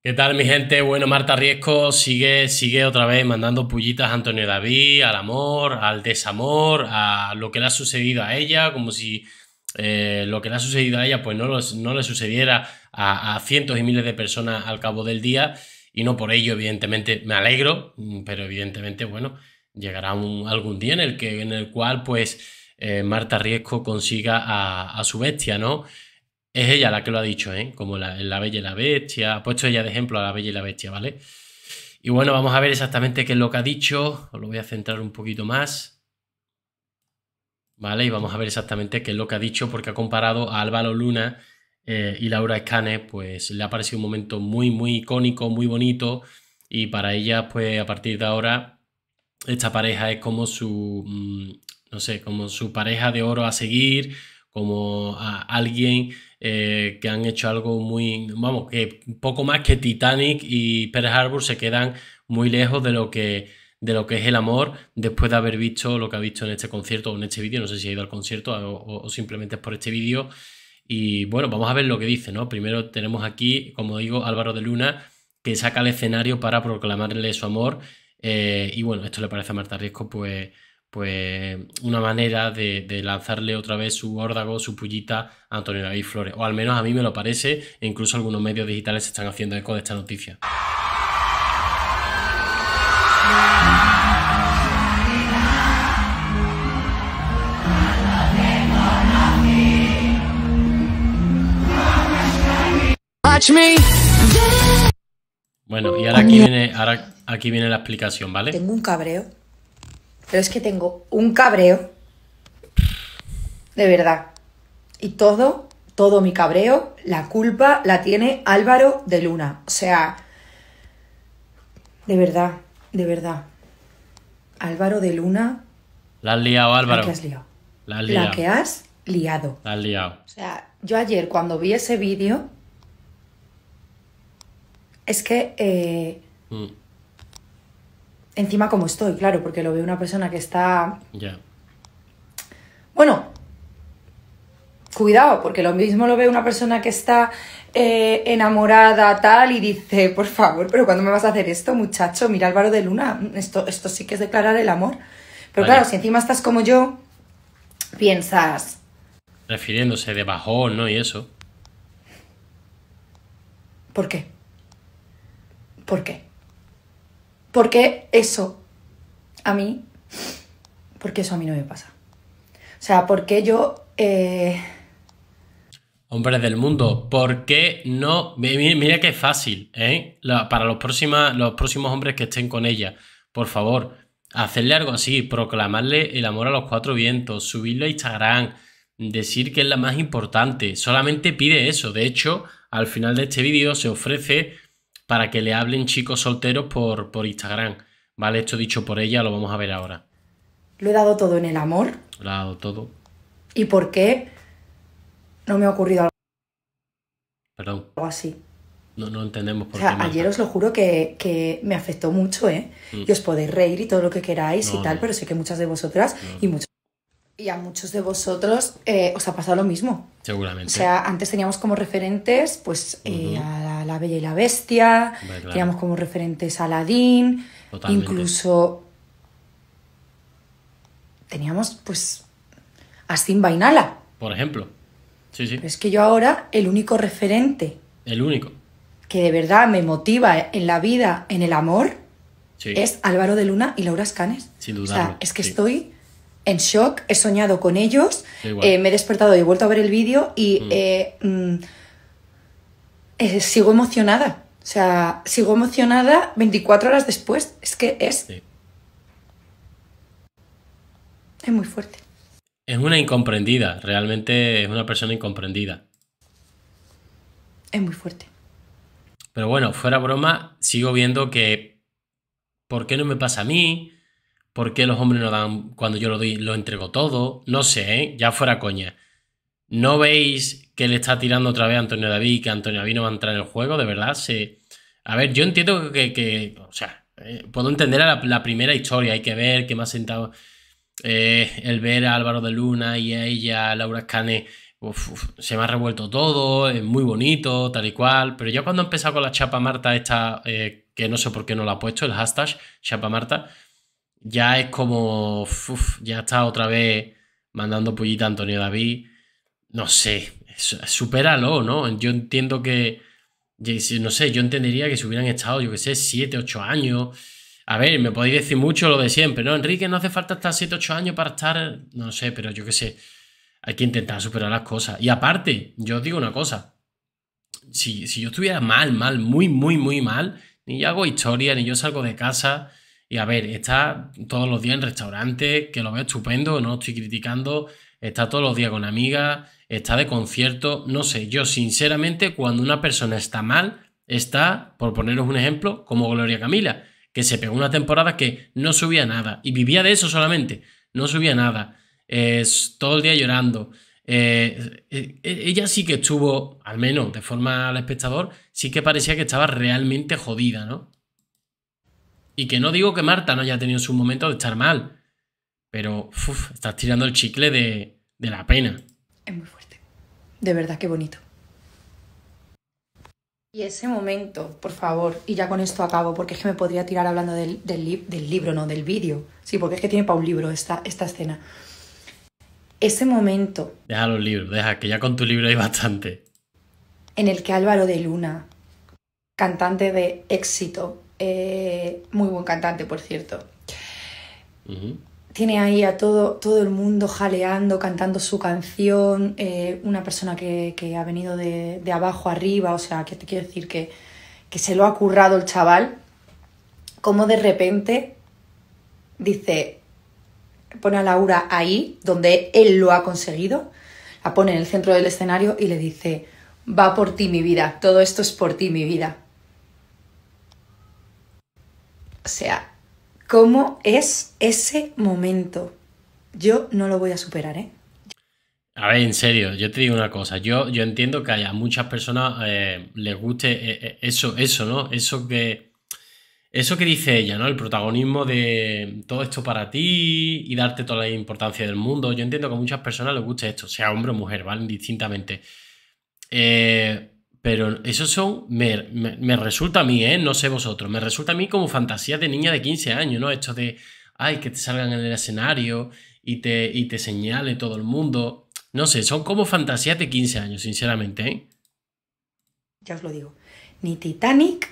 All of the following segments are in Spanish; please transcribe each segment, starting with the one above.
¿Qué tal, mi gente? Bueno, Marta Riesco sigue, sigue otra vez mandando pullitas a Antonio David, al amor, al desamor, a lo que le ha sucedido a ella, como si eh, lo que le ha sucedido a ella pues no, no le sucediera a, cientos y miles de personas al cabo del día. Y no por ello, evidentemente, me alegro, mm, pero evidentemente, bueno, llegará algún día en el, que, en el cual, pues, eh, Marta Riesco consiga a, a, su bestia, ¿no? Es ella la que lo ha dicho, ¿eh? Como la, la Bella y la Bestia. Ha puesto ella de ejemplo a la Bella y la Bestia, ¿vale? Y bueno, vamos a ver exactamente qué es lo que ha dicho. Os lo voy a centrar un poquito más. ¿Vale? Y vamos a ver exactamente qué es lo que ha dicho, porque ha comparado a Álvaro Luna eh, y Laura Scanner, Pues le ha parecido un momento muy, muy icónico, muy bonito. Y para ella, pues a partir de ahora, esta pareja es como su. Mm, no sé, como su pareja de oro a seguir, como a alguien eh, que han hecho algo muy, vamos, que poco más que Titanic y Pearl Harbor se quedan muy lejos de lo que de lo que es el amor después de haber visto lo que ha visto en este concierto o en este vídeo, no sé si ha ido al concierto o, simplemente es por este vídeo. Y bueno, vamos a ver lo que dice, ¿no? Primero tenemos aquí, como digo, Álvaro de Luna, que saca el escenario para proclamarle su amor. Eh, y bueno, esto le parece a Marta Riesco, pues pues una manera de, lanzarle otra vez su órdago, su pullita a Antonio David Flores. O al menos a mí me lo parece, e incluso algunos medios digitales están haciendo eco de esta noticia. Bueno, y ahora aquí viene, ahora aquí viene la explicación, ¿vale? Tengo un cabreo pero es que tengo un cabreo. De verdad. Y todo, todo mi cabreo, la culpa la tiene Álvaro de Luna. O sea, de verdad, de verdad. Álvaro de Luna. La has liado, Álvaro. La que has liado. La, has liado. has liado. O sea, yo ayer cuando vi ese vídeo, es que eh, mm encima como estoy, claro, porque lo ve una persona que está... Ya. Bueno, cuidado, porque lo mismo lo ve una persona que está eh, enamorada tal y dice, por favor, pero ¿cuándo me vas a hacer esto, muchacho? Mira Álvaro de Luna, esto, esto sí que es declarar el amor. Pero claro, si encima estás como yo, piensas... Refiriéndose de bajón, ¿no? Y eso. ¿Por qué? ¿Por qué? Porque eso a mí, porque eso a mí no me pasa. O sea, porque yo... Eh, hombres del mundo, ¿por qué no? Mira, qué que fácil, ¿eh? para los, los próximos hombres que estén con ella, por favor, hacerle algo así, proclamarle el amor a los cuatro vientos, subirlo a Instagram, decir que es la más importante. Solamente pide eso. De hecho, al final de este vídeo se ofrece para que le hablen chicos solteros por, por Instagram. ¿Vale? Esto dicho por ella, lo vamos a ver ahora. Lo he dado todo en el amor. Lo he dado todo. ¿Y por qué no me ha ocurrido algo, así? No, no entendemos por o sea, Ayer os lo juro que, me afectó mucho, ¿eh? Mm. Y os podéis reír y todo lo que queráis y tal, pero sé que muchas de vosotras y muchos y a muchos de vosotros eh, os ha pasado lo mismo. Seguramente. O sea, antes teníamos como referentes, pues, eh, la Bella y la Bestia, teníamos como referentes a Aladdin, incluso teníamos pues a Simba Por ejemplo. Sí, sí. es que yo ahora el único referente. El único. Que de verdad me motiva en la vida, en el amor, es Álvaro de Luna y Laura Scanes. Sin duda. es que estoy en shock, he soñado con ellos, eh, me he despertado y he vuelto a ver el vídeo y mm. Eh, mm, eh, sigo emocionada. O sea, sigo emocionada 24 horas después. Es que es... Es muy fuerte. Es una incomprendida, realmente es una persona incomprendida. Es muy fuerte. Pero bueno, fuera broma, sigo viendo que ¿por qué no me pasa a mí? ¿Por qué los hombres no dan cuando yo lo doy, lo entrego todo? No sé, ¿eh? ya fuera coña. ¿No veis que le está tirando otra vez a Antonio David y que Antonio David no va a entrar en el juego? De verdad, se... A ver, yo entiendo que, o sea, eh, puedo entender la, primera historia, hay que ver que me ha sentado eh, el ver a Álvaro de Luna y a ella, Laura Scane, se me ha revuelto todo, es muy bonito, tal y cual, pero ya cuando he empezado con la chapa Marta esta, eh, que no sé por qué no la ha puesto, el hashtag chapa Marta, ya es como, ya está otra vez mandando pullita a Antonio David no sé, supéralo, ¿no? Yo entiendo que, no sé, yo entendería que si hubieran estado, yo qué sé, 7, 8 años. A ver, me podéis decir mucho lo de siempre, ¿no? Enrique, no hace falta estar 7, 8 años para estar, no sé, pero yo qué sé, hay que intentar superar las cosas. Y aparte, yo os digo una cosa, si, yo estuviera mal, mal, muy, muy, muy mal, ni yo hago historia, ni yo salgo de casa. Y a ver, está todos los días en restaurantes, que lo veo estupendo, no estoy criticando, está todos los días con amigas, está de concierto, no sé, yo sinceramente cuando una persona está mal, está, por poneros un ejemplo, como Gloria Camila, que se pegó una temporada que no subía nada y vivía de eso solamente, no subía nada, todo el día llorando. Eh, eh, eh, ella sí que estuvo, al menos de forma al espectador, sí que parecía que estaba realmente jodida, ¿no? Y que no digo que Marta no haya tenido su momento de estar mal, pero estás tirando el chicle de, la pena. Es muy fuerte. De verdad, qué bonito. Y ese momento, por favor, y ya con esto acabo, porque es que me podría tirar hablando del, libro, no, del vídeo. Sí, porque es que tiene para un libro esta, esta escena. Ese momento. Deja los libros, deja, que ya con tu libro hay bastante. En el que Álvaro de Luna, cantante de éxito, eh, muy buen cantante, por cierto, tiene ahí a todo, todo el mundo jaleando, cantando su canción, eh, una persona que, ha venido de, abajo arriba, o sea, que te quiero decir que, que se lo ha currado el chaval, como de repente dice, pone a Laura ahí, donde él lo ha conseguido, la pone en el centro del escenario y le dice, va por ti mi vida, todo esto es por ti mi vida. O sea, ¿Cómo es ese momento? Yo no lo voy a superar, ¿eh? A ver, en serio, yo te digo una cosa. Yo, yo entiendo que a muchas personas eh, les guste eh, eh, eso, eso, ¿no? Eso que. Eso que dice ella, ¿no? El protagonismo de todo esto para ti y darte toda la importancia del mundo. Yo entiendo que a muchas personas les guste esto, sea hombre o mujer, ¿vale? Distintamente. Eh, pero eso son, me, resulta a mí, ¿eh? no sé vosotros, me resulta a mí como fantasía de niña de 15 años, ¿no? Esto de, ay, que te salgan en el escenario y te, y te señale todo el mundo. No sé, son como fantasías de 15 años, sinceramente. ¿eh? Ya os lo digo, ni Titanic,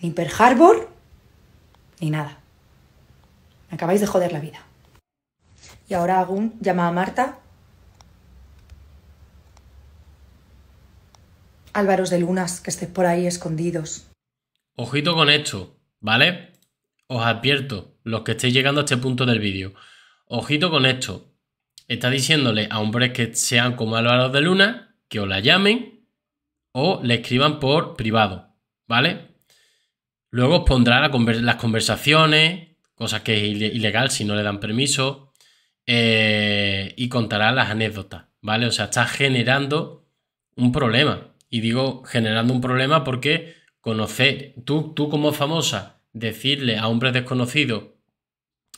ni Pearl Harbor, ni nada. Me acabáis de joder la vida. Y ahora Agun llama a Marta Álvaros de Lunas que estéis por ahí escondidos. Ojito con esto, ¿vale? Os advierto, los que estéis llegando a este punto del vídeo. Ojito con esto. Está diciéndole a hombres que sean como Álvaro de Luna que os la llamen o le escriban por privado, ¿vale? Luego os pondrá las conversaciones, cosas que es ilegal si no le dan permiso, eh, y contará las anécdotas, ¿vale? O sea, está generando un problema. Y digo generando un problema porque conocer, tú, tú como famosa, decirle a hombres desconocidos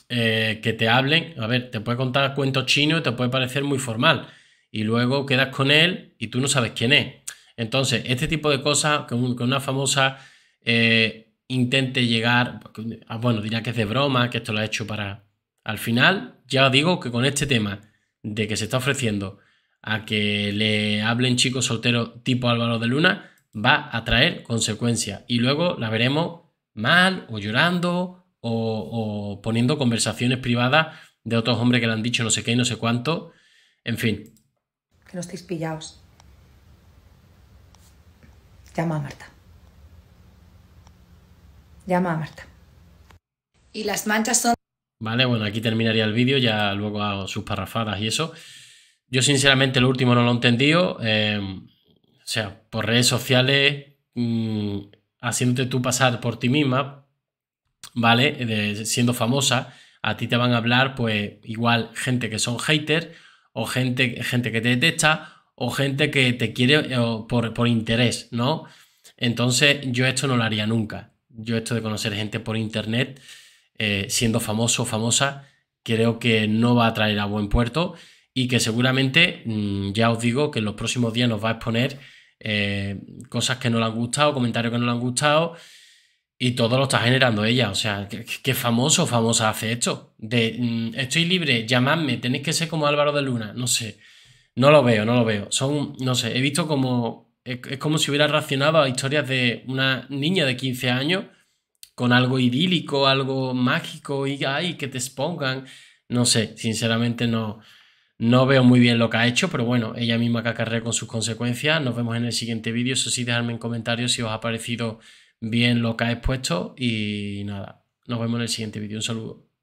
eh, que te hablen, a ver, te puede contar cuentos chinos y te puede parecer muy formal. Y luego quedas con él y tú no sabes quién es. Entonces, este tipo de cosas, que, una famosa eh, intente llegar, ah, bueno, dirá que es de broma, que esto lo ha hecho para... Al final, ya digo que con este tema de que se está ofreciendo a que le hablen chicos solteros tipo Álvaro de Luna va a traer consecuencias y luego la veremos mal o llorando o, poniendo conversaciones privadas de otros hombres que le han dicho no sé qué y no sé cuánto. En fin. Que no estéis pillados. Llama a Marta. Llama a Marta. Y las manchas son... Vale, bueno, aquí terminaría el vídeo, ya luego hago sus parrafadas y eso. Yo sinceramente lo último no lo he entendido. Eh, o sea, por redes sociales, mm, haciéndote tú pasar por ti misma, ¿vale? siendo famosa, a ti te van a hablar, pues igual gente que son haters, o gente, gente que te detesta, o gente que te quiere eh, por, interés, ¿no? Entonces yo esto no lo haría nunca. Yo esto de conocer gente por internet, eh, siendo famoso o famosa, creo que no va a traer a buen puerto y que seguramente, mm, ya os digo, que en los próximos días nos va a exponer eh, cosas que no le han gustado, comentarios que no le han gustado, y todo lo está generando ella. O sea, qué, famoso, famosa hace esto. De mm, estoy libre, llamadme, tenéis que ser como Álvaro de Luna. No sé, no lo veo, no lo veo. Son, no sé, he visto como. Es, como si hubiera reaccionado a historias de una niña de 15 años con algo idílico, algo mágico, y ay, que te expongan. No sé, sinceramente no. No veo muy bien lo que ha hecho, pero bueno, ella misma que acarrea con sus consecuencias. Nos vemos en el siguiente vídeo. Eso sí, dejadme en comentarios si os ha parecido bien lo que ha expuesto. Y nada, nos vemos en el siguiente vídeo. Un saludo.